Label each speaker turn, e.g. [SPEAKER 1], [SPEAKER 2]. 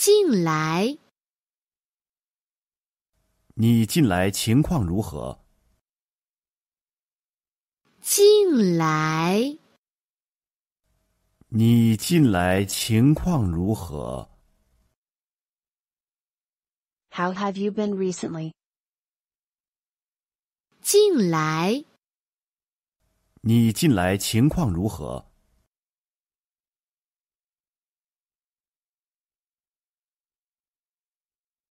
[SPEAKER 1] 进来。
[SPEAKER 2] 你近来情况如何？
[SPEAKER 1] 进来。
[SPEAKER 2] 你近来情况如何
[SPEAKER 3] ？How have you been recently？
[SPEAKER 1] 进来。
[SPEAKER 2] 你近来情况如何？